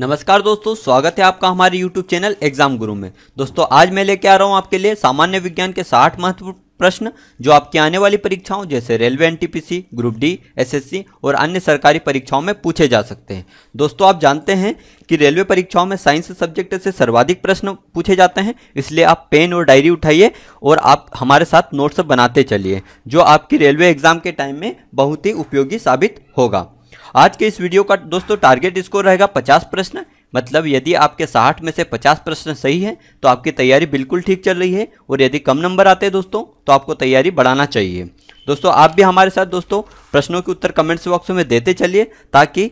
नमस्कार दोस्तों स्वागत है आपका हमारे YouTube चैनल एग्जाम गुरु में दोस्तों आज मैं लेके आ रहा हूँ आपके लिए सामान्य विज्ञान के साठ महत्वपूर्ण प्रश्न जो आपकी आने वाली परीक्षाओं जैसे railway NTPC, group D SSC और अन्य सरकारी परीक्षाओं में पूछे जा सकते हैं दोस्तों आप जानते हैं कि रेलवे परीक्षाओं में साइंस सब्जेक्ट से सर्वाधिक प्रश्न पूछे जाते हैं इसलिए आप पेन और डायरी उठाइए और आप हमारे साथ नोट्स बनाते चलिए जो आपकी रेलवे एग्जाम के टाइम में बहुत ही उपयोगी साबित होगा आज के इस वीडियो का दोस्तों टारगेट स्कोर रहेगा पचास प्रश्न मतलब यदि आपके साठ में से पचास प्रश्न सही है तो आपकी तैयारी बिल्कुल ठीक चल रही है और यदि कम नंबर आते हैं दोस्तों तो आपको तैयारी बढ़ाना चाहिए दोस्तों आप भी हमारे साथ दोस्तों प्रश्नों के उत्तर कमेंट्स बॉक्स में देते चलिए ताकि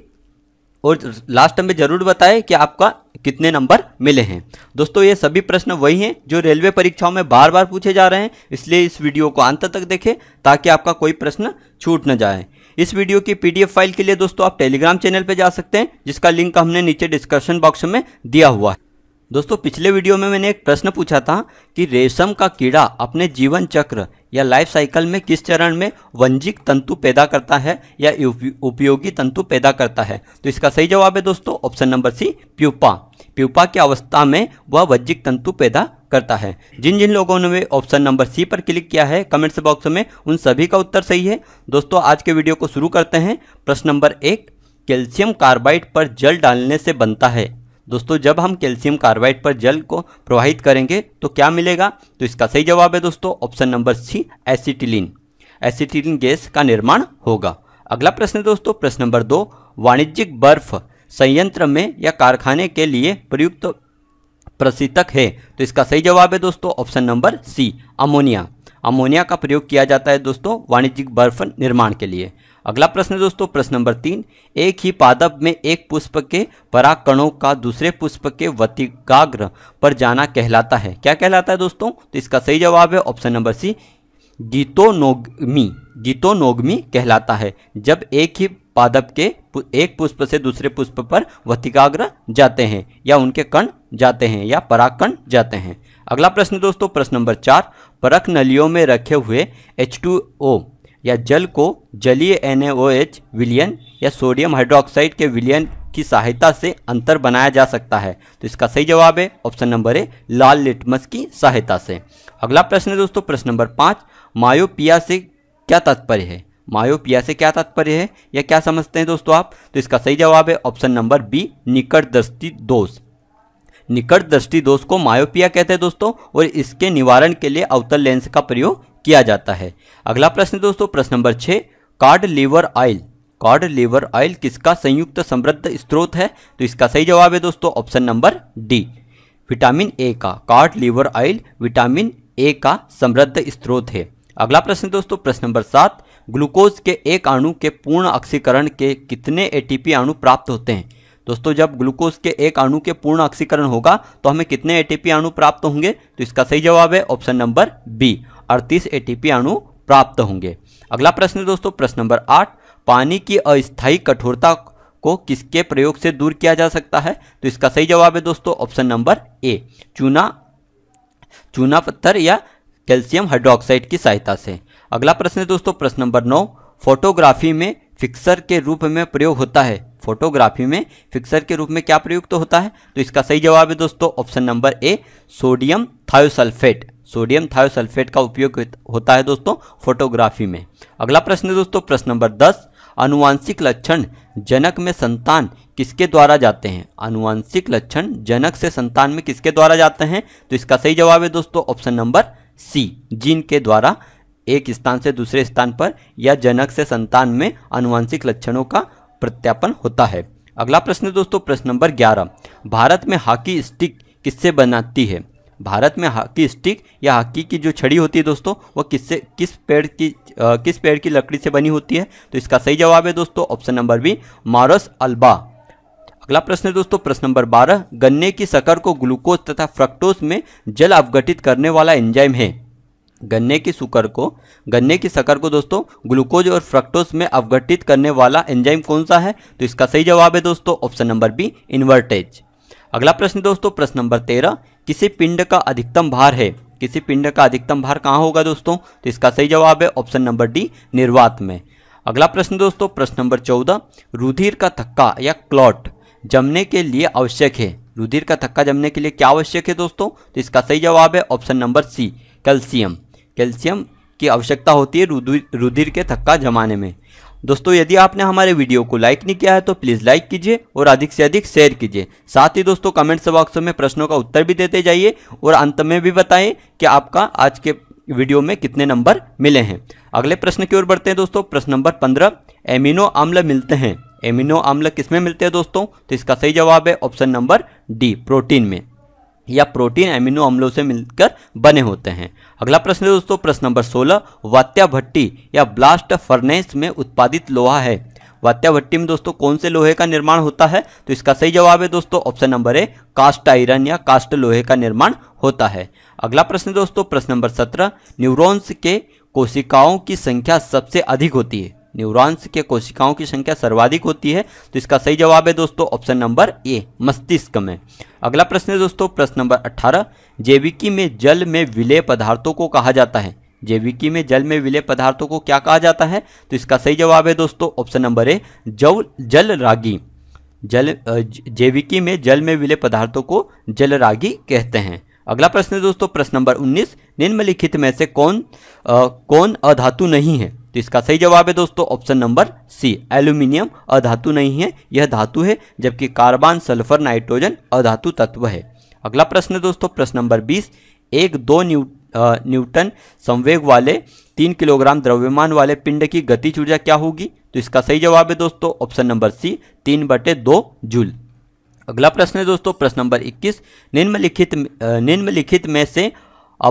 और लास्ट में ज़रूर बताएं कि आपका कितने नंबर मिले हैं दोस्तों ये सभी प्रश्न वही हैं जो रेलवे परीक्षाओं में बार बार पूछे जा रहे हैं इसलिए इस वीडियो को अंत तक देखें ताकि आपका कोई प्रश्न छूट न जाए इस वीडियो की पीडीएफ फाइल के लिए दोस्तों आप टेलीग्राम चैनल पर जा सकते हैं जिसका लिंक हमने नीचे डिस्क्रिप्शन बॉक्स में दिया हुआ है दोस्तों पिछले वीडियो में मैंने एक प्रश्न पूछा था कि रेशम का कीड़ा अपने जीवन चक्र या लाइफ साइकिल में किस चरण में वंजिक तंतु पैदा करता है या उपयोगी तंतु पैदा करता है तो इसका सही जवाब है दोस्तों option number C pupa pupa की अवस्था में वह वंजिक तंतु पैदा करता है जिन जिन लोगों ने वे ऑप्शन नंबर सी पर क्लिक किया है कमेंट्स बॉक्स में उन सभी का उत्तर सही है दोस्तों आज के वीडियो को शुरू करते हैं प्रश्न नंबर एक कैल्शियम कार्बाइड पर जल डालने से बनता है दोस्तों जब हम कैल्शियम कार्बाइड पर जल को प्रवाहित करेंगे तो क्या मिलेगा तो इसका सही जवाब है दोस्तों option number C acetylene acetylene gas का निर्माण होगा अगला प्रश्न है दोस्तों प्रश्न नंबर दो वाणिज्यिक बर्फ संयंत्र में या कारखाने के लिए प्रयुक्त प्रशीतक है तो इसका सही जवाब है दोस्तों option number C ammonia ammonia का प्रयोग किया जाता है दोस्तों वाणिज्यिक बर्फ निर्माण के लिए अगला प्रश्न दोस्तों प्रश्न नंबर तीन एक ही पादप में एक पुष्प के पराकणों का दूसरे पुष्प के वतिकाग्र पर जाना कहलाता है क्या कहलाता है दोस्तों तो इसका सही जवाब है ऑप्शन नंबर सी गीतोनोगमी गीतोनोगमी कहलाता है जब एक ही पादप के एक पुष्प से दूसरे पुष्प पर वतिकाग्र जाते हैं या उनके कण जाते हैं या परागकण जाते हैं अगला प्रश्न दोस्तों प्रश्न नंबर चार परख नलियों में रखे हुए H2O या जल को जलीय NaOH विलियन या सोडियम हाइड्रोक्साइड के विलियन की सहायता से अंतर बनाया जा सकता है तो इसका सही जवाब है ऑप्शन नंबर ए लाल लिटमस की सहायता से अगला प्रश्न है दोस्तों प्रश्न नंबर पाँच मायोपिया से क्या तात्पर्य है मायोपिया से क्या तात्पर्य है या क्या समझते हैं दोस्तों आप तो इसका सही जवाब है ऑप्शन नंबर बी निकट दृष्टि दोष निकट दृष्टि दोष को मायोपिया कहते हैं दोस्तों और इसके निवारण के लिए अवतल लेंस का प्रयोग किया जाता है अगला प्रश्न दोस्तों प्रश्न नंबर छः cod liver oil cod liver oil किसका संयुक्त समृद्ध स्त्रोत है तो इसका सही जवाब है दोस्तों option number D vitamin A का cod liver oil vitamin A का समृद्ध स्त्रोत है अगला प्रश्न दोस्तों प्रश्न नंबर सात ग्लूकोज के एक अणु के पूर्ण अक्सीकरण के कितने एटीपी अणु प्राप्त होते हैं दोस्तों जब ग्लूकोज के एक अणु के पूर्ण ऑक्सीकरण होगा तो हमें कितने एटीपी अणु प्राप्त होंगे तो इसका सही जवाब है ऑप्शन नंबर बी अड़तीस एटीपी अणु प्राप्त होंगे अगला प्रश्न दोस्तों प्रश्न नंबर आठ पानी की अस्थायी कठोरता को किसके प्रयोग से दूर किया जा सकता है तो इसका सही जवाब है दोस्तों ऑप्शन नंबर ए चूना चूना पत्थर या कैल्शियम हाइड्रोक्साइड की सहायता से अगला प्रश्न है दोस्तों प्रश्न नंबर नौ फोटोग्राफी में फिक्सर के रूप में प्रयोग होता है फोटोग्राफी में फिक्सर के रूप में क्या प्रयुक्त तो होता है तो इसका सही जवाब है दोस्तों option number A sodium thiosulphate sodium thiosulphate का उपयोग होता है दोस्तों फोटोग्राफी में अगला प्रश्न है दोस्तों प्रश्न नंबर दस अनुवांशिक लक्षण जनक में संतान किसके द्वारा जाते हैं अनुवांशिक लक्षण जनक से संतान में किसके द्वारा जाते हैं तो इसका सही जवाब है दोस्तों ऑप्शन नंबर सी जीन के द्वारा एक स्थान से दूसरे स्थान पर या जनक से संतान में अनुवांशिक लक्षणों का प्रत्यापन होता है अगला प्रश्न है दोस्तों प्रश्न नंबर ग्यारह भारत में हॉकी स्टिक किससे बनाती है भारत में हॉकी स्टिक या हॉकी की जो छड़ी होती है दोस्तों वह किससे किस पेड़ की आ, किस पेड़ की लकड़ी से बनी होती है तो इसका सही जवाब है दोस्तों option number B morus alba अगला प्रश्न है दोस्तों प्रश्न नंबर बारह गन्ने की शकर को ग्लूकोज तथा फ्रक्टोज में जल अवगठित करने वाला एंजाइम है गन्ने की सुकर को गन्ने की शकर को दोस्तों ग्लूकोज और फ्रक्टोज में अवघटित करने वाला एंजाइम कौन सा है तो इसका सही जवाब है दोस्तों ऑप्शन नंबर बी इन्वर्टेज अगला प्रश्न दोस्तों प्रश्न नंबर तेरह किसी पिंड का अधिकतम भार है किसी पिंड का अधिकतम भार कहाँ होगा दोस्तों तो इसका सही जवाब है ऑप्शन नंबर डी निर्वात में अगला प्रश्न दोस्तों प्रश्न नंबर चौदह रुधिर का थक्का या क्लॉट जमने के लिए आवश्यक है रुधिर का थक्का जमने के लिए क्या आवश्यक है दोस्तों तो इसका सही जवाब है option number C calcium calcium की आवश्यकता होती है रुधिर के थक्का जमाने में दोस्तों यदि आपने हमारे वीडियो को लाइक नहीं किया है तो प्लीज़ लाइक कीजिए और अधिक से अधिक शेयर कीजिए साथ ही दोस्तों कमेंट्स बॉक्स में प्रश्नों का उत्तर भी देते जाइए और अंत में भी बताएं कि आपका आज के वीडियो में कितने नंबर मिले हैं अगले प्रश्न की ओर बढ़ते हैं दोस्तों प्रश्न नंबर पंद्रह एमिनो आम्ल मिलते हैं एमिनो आम्ल किस में मिलते हैं दोस्तों तो इसका सही जवाब है ऑप्शन नंबर डी प्रोटीन में या प्रोटीन एमिनो अम्लों से मिलकर बने होते हैं अगला प्रश्न है दोस्तों प्रश्न नंबर 16 वात्या भट्टी या ब्लास्ट फर्नेस में उत्पादित लोहा है वात्या भट्टी में दोस्तों कौन से लोहे का निर्माण होता है तो इसका सही जवाब है दोस्तों option number A cast iron या कास्ट लोहे का निर्माण होता है अगला प्रश्न दोस्तों प्रश्न नंबर सत्रह न्यूरोन्स के कोशिकाओं की संख्या सबसे अधिक होती है न्यूरॉन्स के कोशिकाओं की संख्या सर्वाधिक होती है तो इसका सही जवाब है दोस्तों ऑप्शन नंबर ए मस्तिष्क में अगला प्रश्न है दोस्तों प्रश्न नंबर 18 जैविकी में जल में विलय पदार्थों को कहा जाता है जैविकी में जल में विलय पदार्थों को क्या कहा जाता है तो इसका सही जवाब है दोस्तों ऑप्शन नंबर ए जव जल रागी जल जैविकी में जल में विलय पदार्थों को जल रागी कहते हैं अगला प्रश्न है दोस्तों प्रश्न नंबर 19 निम्नलिखित में से कौन आ, कौन अधातु नहीं है तो इसका सही जवाब है दोस्तों ऑप्शन नंबर सी एल्यूमिनियम अधातु नहीं है यह धातु है जबकि कार्बन सल्फर नाइट्रोजन अधातु तत्व है अगला प्रश्न है दोस्तों प्रश्न नंबर बीस एक दो न्यू न्यूटन संवेग वाले तीन किलोग्राम द्रव्यमान वाले पिंड की गति ऊर्जा क्या होगी तो इसका सही जवाब है दोस्तों ऑप्शन नंबर सी तीन बटे दो जूल अगला प्रश्न है दोस्तों प्रश्न नंबर 21 निम्नलिखित निम्नलिखित में से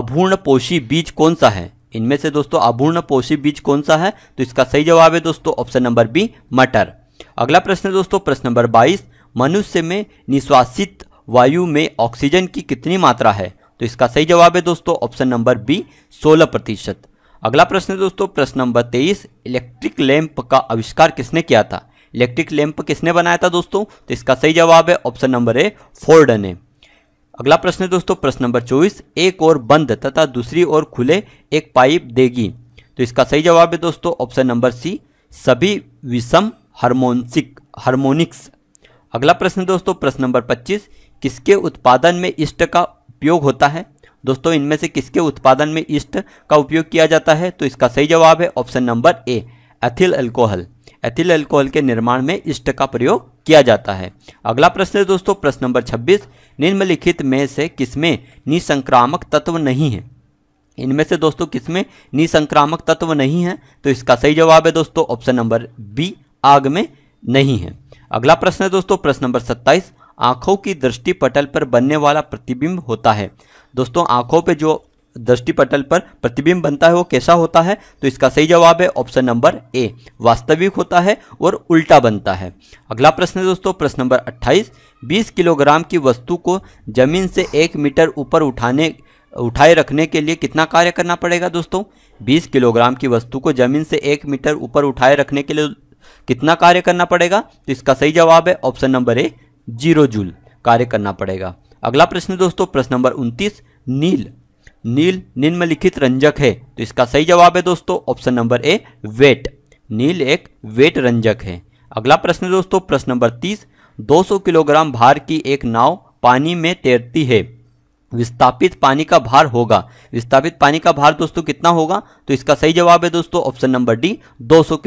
अभूर्ण पोषी बीज कौन सा है इनमें से दोस्तों अभूर्ण पोषी बीज कौन सा है तो इसका सही जवाब है दोस्तों ऑप्शन नंबर बी मटर अगला प्रश्न है दोस्तों प्रश्न नंबर बाईस मनुष्य में निश्वासित वायु में ऑक्सीजन की कितनी मात्रा है तो इसका सही जवाब है दोस्तों ऑप्शन नंबर बी सोलह प्रतिशत अगला प्रश्न है दोस्तों प्रश्न नंबर तेईस इलेक्ट्रिक लैंप का आविष्कार किसने किया था इलेक्ट्रिक लैंप किसने बनाया था दोस्तों तो इसका सही जवाब है ऑप्शन नंबर ए फोर्ड ने अगला प्रश्न है दोस्तों प्रश्न नंबर चौबीस एक और बंद तथा दूसरी ओर खुले एक पाइप देगी तो इसका सही जवाब है दोस्तों ऑप्शन नंबर सी सभी विषम हारमोनसिक हार्मोनिक्स अगला प्रश्न दोस्तों प्रश्न नंबर 25 किसके उत्पादन में इष्ट का उपयोग होता है दोस्तों इनमें से किसके उत्पादन में इष्ट का उपयोग किया जाता है तो इसका सही जवाब है option number A ethyl alcohol ethyl alcohol के निर्माण में इष्ट का प्रयोग किया जाता है अगला प्रश्न है दोस्तों प्रश्न नंबर 26 निम्नलिखित में से किसमें निसंक्रामक तत्व नहीं है इनमें से दोस्तों किसमें निसंक्रामक तत्व नहीं है तो इसका सही जवाब है दोस्तों ऑप्शन नंबर बी आग में नहीं है अगला प्रश्न है दोस्तों प्रश्न नंबर सत्ताईस आंखों की दृष्टि पटल पर बनने वाला प्रतिबिंब होता है दोस्तों आंखों पे जो दृष्टिपटल पर प्रतिबिंब बनता है वो कैसा होता है तो इसका सही जवाब है ऑप्शन नंबर ए वास्तविक होता है और उल्टा बनता है अगला प्रश्न है दोस्तों प्रश्न नंबर 28 20 किलोग्राम की वस्तु को जमीन से एक मीटर ऊपर उठाने उठाए रखने के लिए कितना कार्य करना पड़ेगा दोस्तों 20 किलोग्राम की वस्तु को जमीन से एक मीटर ऊपर उठाए रखने के लिए कितना कार्य करना पड़ेगा तो इसका सही जवाब है option number A zero joule कार्य करना पड़ेगा अगला प्रश्न दोस्तों प्रश्न नंबर उनतीस नील नील निम्नलिखित रंजक है तो इसका सही जवाब है दोस्तों ऑप्शन नंबर ए वेट नील एक वेट रंजक है अगला प्रश्न है दोस्तों प्रश्न नंबर तीस 200 किलोग्राम भार की एक नाव पानी में तैरती है विस्थापित पानी का भार होगा विस्थापित पानी का भार दोस्तों कितना होगा तो इसका सही जवाब है दोस्तों ऑप्शन नंबर डी 200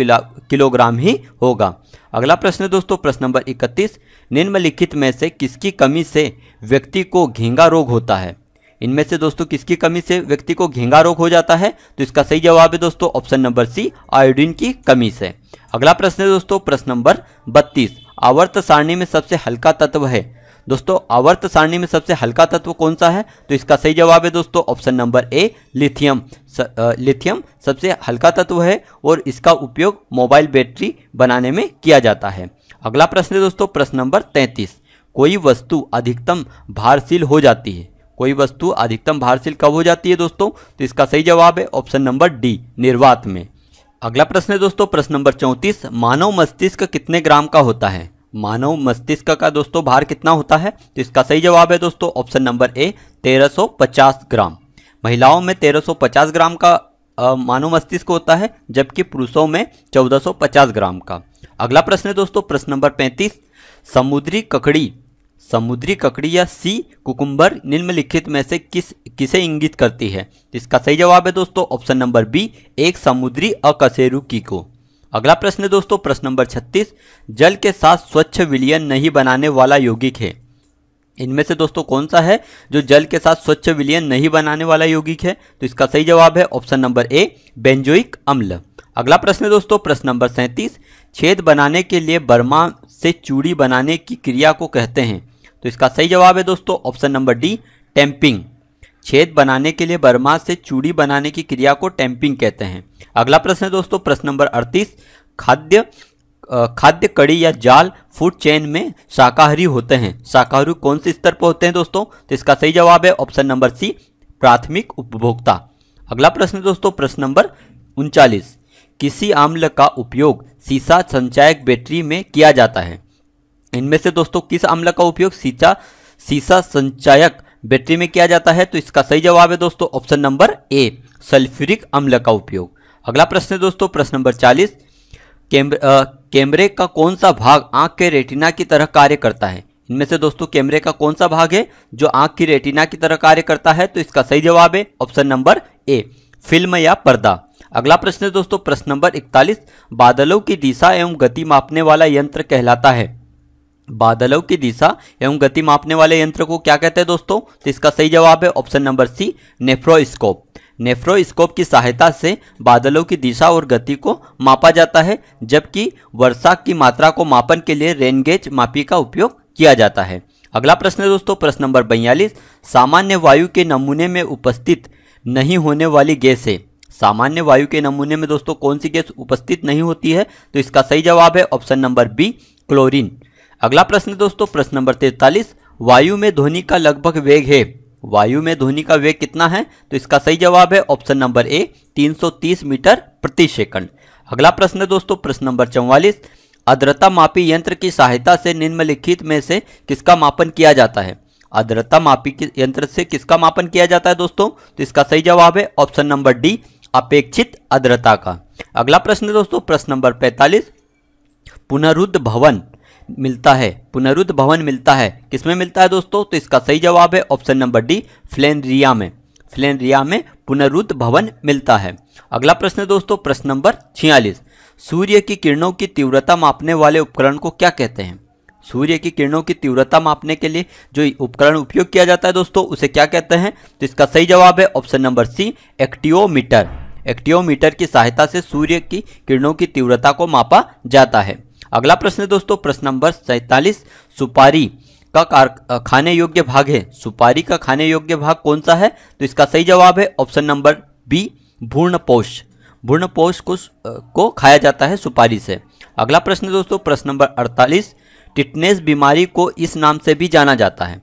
किलोग्राम ही होगा अगला प्रश्न है दोस्तों प्रश्न नंबर 31 निम्नलिखित में से किसकी कमी से व्यक्ति को घेंगा रोग होता है इनमें से दोस्तों किसकी कमी से व्यक्ति को घेंगा रोग हो जाता है तो इसका सही जवाब है दोस्तों ऑप्शन नंबर सी आयोडीन की कमी से अगला प्रश्न है दोस्तों प्रश्न नंबर बत्तीस आवर्त सारणी में सबसे हल्का तत्व है दोस्तों आवर्त सारणी में सबसे हल्का तत्व कौन सा है तो इसका सही जवाब है दोस्तों ऑप्शन नंबर ए लिथियम स, आ, लिथियम सबसे हल्का तत्व है और इसका उपयोग मोबाइल बैटरी बनाने में किया जाता है अगला प्रश्न है दोस्तों प्रश्न नंबर तैंतीस कोई वस्तु अधिकतम भारशील हो जाती है कोई वस्तु अधिकतम भारशील कब हो जाती है दोस्तों तो इसका सही जवाब है ऑप्शन नंबर डी निर्वात में अगला प्रश्न है दोस्तों प्रश्न नंबर चौंतीस मानव मस्तिष्क कितने ग्राम का होता है मानव मस्तिष्क का दोस्तों भार कितना होता है तो इसका सही जवाब है दोस्तों ऑप्शन नंबर ए 1350 ग्राम महिलाओं में 1350 ग्राम का मानव मस्तिष्क होता है जबकि पुरुषों में 1450 ग्राम का अगला प्रश्न है दोस्तों प्रश्न नंबर 35 समुद्री ककड़ी समुद्री ककड़ी या सी कुकुम्बर निम्नलिखित में से किस किसे इंगित करती है इसका सही जवाब है दोस्तों ऑप्शन नंबर बी एक समुद्री अकशेरुकी को अगला प्रश्न है दोस्तों प्रश्न नंबर 36 जल के साथ स्वच्छ विलियन नहीं बनाने वाला यौगिक है इनमें से दोस्तों कौन सा है जो जल के साथ स्वच्छ विलियन नहीं बनाने वाला यौगिक है तो इसका सही जवाब है ऑप्शन नंबर ए बेंजोइक अम्ल अगला प्रश्न है दोस्तों प्रश्न नंबर सैंतीस छेद बनाने के लिए बर्मा से चूड़ी बनाने की क्रिया को कहते हैं तो इसका सही जवाब है दोस्तों ऑप्शन नंबर डी टैंपिंग छेद बनाने के लिए बर्मा से चूड़ी बनाने की क्रिया को टैंपिंग कहते हैं अगला प्रश्न है दोस्तों प्रश्न नंबर अड़तीस खाद्य खाद्य कड़ी या जाल फूड चेन में शाकाहारी होते हैं शाकाहारी कौन से स्तर पर होते हैं दोस्तों तो इसका सही जवाब है ऑप्शन नंबर सी प्राथमिक उपभोक्ता अगला प्रश्न दोस्तों प्रश्न नंबर उनचालीस किसी आम्ल का उपयोग सीसा संचायक बैटरी में किया जाता है इनमें से दोस्तों किस अम्ल का उपयोग सीचा सीसा संचायक बैटरी में किया जाता है तो इसका सही जवाब है दोस्तों ऑप्शन नंबर ए सल्फ्यूरिक अम्ल का उपयोग अगला प्रश्न है दोस्तों प्रश्न नंबर चालीस कैमरे का कौन सा भाग आंख के रेटिना की तरह कार्य करता है इनमें से दोस्तों कैमरे का कौन सा भाग है जो आंख की रेटिना की तरह कार्य करता है तो इसका सही जवाब है ऑप्शन नंबर ए फिल्म या पर्दा अगला प्रश्न है दोस्तों प्रश्न नंबर इकतालीस बादलों की दिशा एवं गति मापने वाला यंत्र कहलाता है बादलों की दिशा एवं गति मापने वाले यंत्र को क्या कहते हैं दोस्तों तो इसका सही जवाब है option number C nephroscope nephroscope की सहायता से बादलों की दिशा और गति को मापा जाता है जबकि वर्षा की मात्रा को मापन के लिए रेनगेज मापी का उपयोग किया जाता है अगला प्रश्न है दोस्तों प्रश्न नंबर बयालीस सामान्य वायु के नमूने में उपस्थित नहीं होने वाली गैस है सामान्य वायु के नमूने में दोस्तों कौन सी गैस उपस्थित नहीं होती है तो इसका सही जवाब है ऑप्शन नंबर बी क्लोरीन अगला प्रश्न दोस्तों प्रश्न नंबर तैतालीस वायु में ध्वनि का लगभग वेग है वायु में ध्वनि का वेग कितना है तो इसका सही जवाब है ऑप्शन नंबर ए 330 मीटर प्रति सेकंड अगला प्रश्न दोस्तों प्रश्न नंबर चौवालीस अद्रता मापी यंत्र की सहायता से निम्नलिखित में से किसका मापन किया जाता है अद्रता मापी यंत्र से किसका मापन किया जाता है दोस्तों तो इसका सही जवाब है ऑप्शन नंबर डी अपेक्षित अद्रता का अगला प्रश्न दोस्तों प्रश्न नंबर पैंतालीस पुनरुद्ध भवन मिलता है पुनरुद्ध भवन मिलता है किसमें मिलता है दोस्तों तो इसका सही जवाब है ऑप्शन नंबर डी फ्लेनरिया में फ्लेनरिया में पुनरुद्ध भवन मिलता है अगला प्रश्न है दोस्तों प्रश्न नंबर छियालीस सूर्य की किरणों की तीव्रता मापने वाले उपकरण को क्या कहते हैं सूर्य की किरणों की तीव्रता मापने के लिए जो उपकरण उपयोग किया जाता है दोस्तों उसे क्या कहते हैं तो इसका सही जवाब है ऑप्शन नंबर सी एक्टियोमीटर एक्टियोमीटर की सहायता से सूर्य की किरणों की तीव्रता को मापा जाता है अगला प्रश्न है दोस्तों प्रश्न नंबर सैतालीस सुपारी का खाने योग्य भाग है सुपारी का खाने योग्य भाग कौन सा है तो इसका सही जवाब है ऑप्शन नंबर बी भूर्ण भूर्ण पोष को को खाया जाता है सुपारी से अगला प्रश्न दोस्तों प्रश्न नंबर अड़तालीस टिटनेस बीमारी को इस नाम से भी जाना जाता है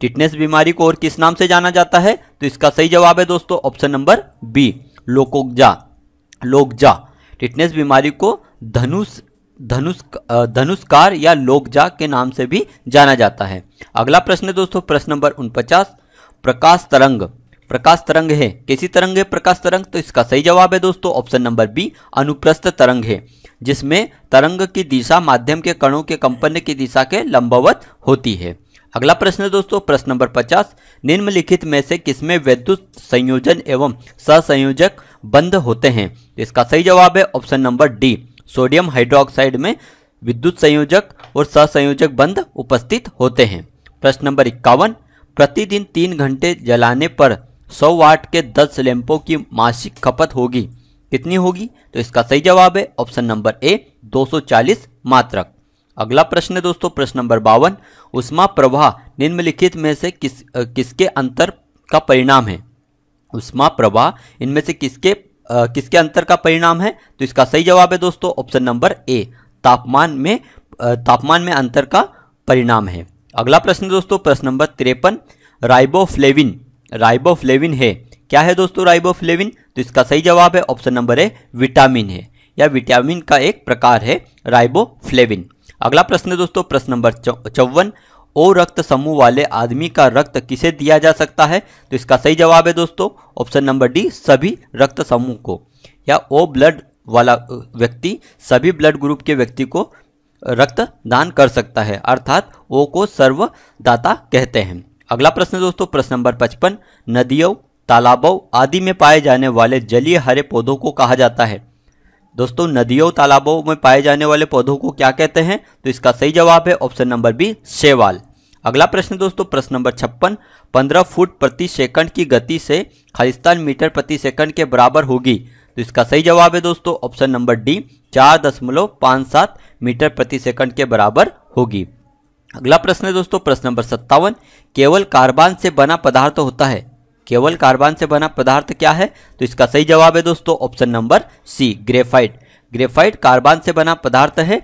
टिटनेस बीमारी को और किस नाम से जाना जाता है तो इसका सही जवाब है दोस्तों option number B lockjaw lockjaw tetanus बीमारी को धनुष धनुष धनुषकार या लोकजा के नाम से भी जाना जाता है अगला प्रश्न है दोस्तों प्रश्न नंबर उनपचास प्रकाश तरंग प्रकाश तरंग है कैसी तरंग है प्रकाश तरंग तो इसका सही जवाब है दोस्तों ऑप्शन नंबर बी अनुप्रस्थ तरंग है जिसमें तरंग की दिशा माध्यम के कणों के कंपन की दिशा के लंबवत होती है अगला प्रश्न है दोस्तों प्रश्न नंबर 50 निम्नलिखित में से किसमें वैद्युत संयोजन एवं सहसंयोजक बंद होते हैं इसका सही जवाब है option number D sodium hydroxide में विद्युत संयोजक और ससंयोजक बंध उपस्थित होते हैं प्रश्न नंबर इक्यावन प्रतिदिन तीन घंटे जलाने पर 100 वाट के 10 लैंपों की मासिक खपत होगी कितनी होगी तो इसका सही जवाब है ऑप्शन नंबर ए 240 मात्रक अगला प्रश्न है दोस्तों प्रश्न नंबर बावन उष्मा प्रवाह निम्नलिखित में से किस किसके अंतर का परिणाम है उष्मा प्रवाह इनमें से किसके किसके अंतर का परिणाम है तो इसका सही जवाब है दोस्तों ऑप्शन नंबर ए तापमान में तापमान में अंतर का परिणाम है अगला प्रश्न दोस्तों प्रश्न नंबर तिरपन राइबोफ्लेविन राइबोफ्लेविन है क्या है दोस्तों राइबोफ्लेविन तो इसका सही जवाब है ऑप्शन नंबर ए विटामिन है या विटामिन का एक प्रकार है राइबोफ्लेविन अगला प्रश्न दोस्तों प्रश्न नंबर चौवन ओ रक्त समूह वाले आदमी का रक्त किसे दिया जा सकता है तो इसका सही जवाब है दोस्तों ऑप्शन नंबर डी सभी रक्त समूह को या ओ ब्लड वाला व्यक्ति सभी ब्लड ग्रुप के व्यक्ति को रक्त दान कर सकता है अर्थात ओ को सर्वदाता कहते हैं अगला प्रश्न दोस्तों प्रश्न नंबर पचपन नदियों तालाबों आदि में पाए जाने वाले जलीय हरे पौधों को कहा जाता है दोस्तों नदियों तालाबों में पाए जाने वाले पौधों को क्या कहते हैं तो इसका सही जवाब है ऑप्शन नंबर बी शेवाल अगला प्रश्न दोस्तों प्रश्न नंबर छप्पन पंद्रह फुट प्रति सेकंड की गति से खालिस्तान मीटर प्रति सेकंड के बराबर होगी तो इसका सही जवाब है दोस्तों ऑप्शन नंबर डी चार दशमलव पाँच सात मीटर प्रति सेकंड के बराबर होगी अगला प्रश्न है दोस्तों प्रश्न नंबर सत्तावन केवल कार्बान से बना पदार्थ होता है केवल कार्बन से बना पदार्थ क्या है तो इसका सही जवाब है दोस्तों option number C graphite graphite carbon से बना पदार्थ है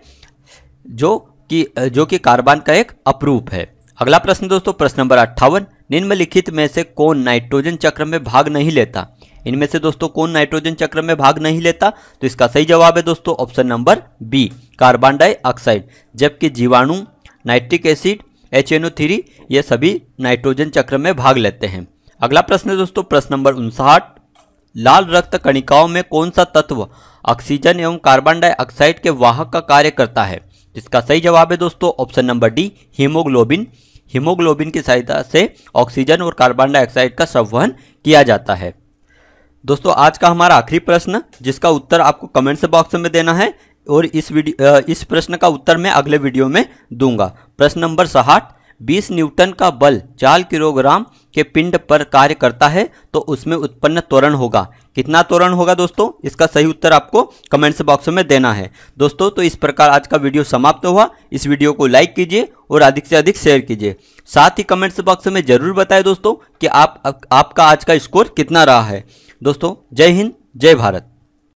जो कि जो कि कार्बन का एक अपरूप है अगला प्रश्न दोस्तों प्रश्न नंबर अट्ठावन निम्नलिखित में से कौन नाइट्रोजन चक्र में भाग नहीं लेता इनमें से दोस्तों कौन नाइट्रोजन चक्र में भाग नहीं लेता तो इसका सही जवाब है दोस्तों option number B carbon dioxide जबकि जीवाणु नाइट्रिक एसिड एच ये सभी नाइट्रोजन चक्र में भाग लेते हैं अगला प्रश्न है दोस्तों प्रश्न नंबर उनसाठ लाल रक्त कणिकाओं में कौन सा तत्व ऑक्सीजन एवं कार्बन डाइऑक्साइड के वाहक का कार्य करता है इसका सही जवाब है दोस्तों option number D haemoglobin haemoglobin की सहायता से ऑक्सीजन और कार्बन डाइऑक्साइड का संवहन किया जाता है दोस्तों आज का हमारा आखिरी प्रश्न जिसका उत्तर आपको कमेंट्स बॉक्स में देना है और इस वीडियो इस प्रश्न का उत्तर मैं अगले वीडियो में दूंगा प्रश्न नंबर साठ 20 न्यूटन का बल 4 किलोग्राम के पिंड पर कार्य करता है तो उसमें उत्पन्न त्वरण होगा कितना त्वरण होगा दोस्तों इसका सही उत्तर आपको कमेंट्स बॉक्स में देना है दोस्तों तो इस प्रकार आज का वीडियो समाप्त हुआ इस वीडियो को लाइक कीजिए और अधिक से अधिक शेयर कीजिए साथ ही कमेंट्स बॉक्स में ज़रूर बताएं दोस्तों कि आप, आप आपका आज का स्कोर कितना रहा है दोस्तों जय हिंद जय भारत